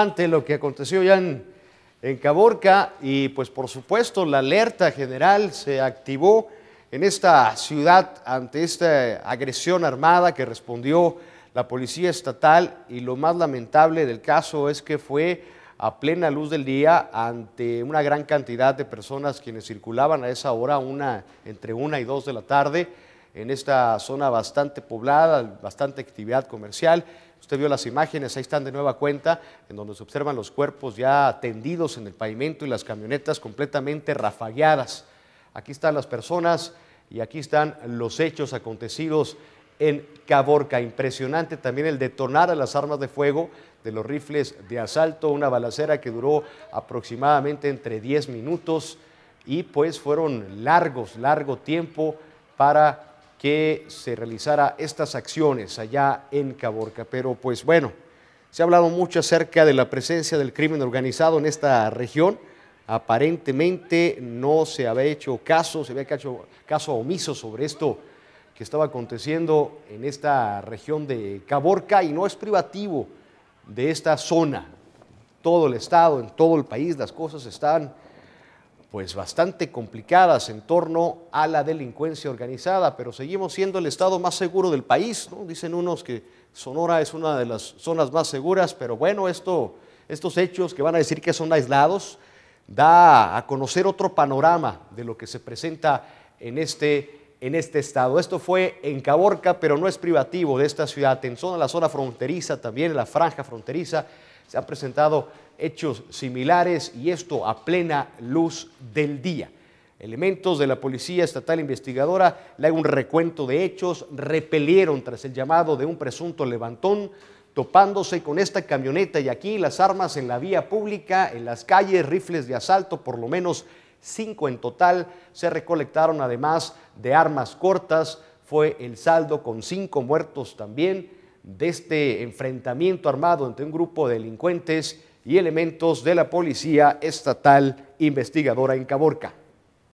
ante lo que aconteció ya en, Caborca y pues por supuesto la alerta general se activó en esta ciudad ante esta agresión armada que respondió la policía estatal y lo más lamentable del caso es que fue a plena luz del día ante una gran cantidad de personas quienes circulaban a esa hora, una, entre una y dos de la tarde, en esta zona bastante poblada, bastante actividad comercial. Usted vio las imágenes, ahí están de nueva cuenta, en donde se observan los cuerpos ya tendidos en el pavimento y las camionetas completamente rafagueadas. Aquí están las personas y aquí están los hechos acontecidos en Caborca. Impresionante también el detonar a las armas de fuego de los rifles de asalto, una balacera que duró aproximadamente entre 10 minutos y pues fueron largos, largo tiempo para que se realizara estas acciones allá en Caborca. Pero pues bueno, se ha hablado mucho acerca de la presencia del crimen organizado en esta región. Aparentemente no se había hecho caso, se había hecho caso omiso sobre esto que estaba aconteciendo en esta región de Caborca y no es privativo de esta zona. Todo el estado, en todo el país, las cosas están pues bastante complicadas en torno a la delincuencia organizada, pero seguimos siendo el estado más seguro del país, ¿no? Dicen unos que Sonora es una de las zonas más seguras, pero bueno, estos hechos que van a decir que son aislados da a conocer otro panorama de lo que se presenta en este, en este estado. Esto fue en Caborca, pero no es privativo de esta ciudad, en zona, la zona fronteriza, también en la franja fronteriza se han presentado hechos similares y esto a plena luz del día. Elementos de la Policía Estatal Investigadora le hago un recuento de hechos, repelieron tras el llamado de un presunto levantón, topándose con esta camioneta y aquí las armas en la vía pública, en las calles, rifles de asalto, por lo menos cinco en total, se recolectaron además de armas cortas, fue el saldo con cinco muertos también de este enfrentamiento armado entre un grupo de delincuentes y elementos de la Policía Estatal Investigadora en Caborca.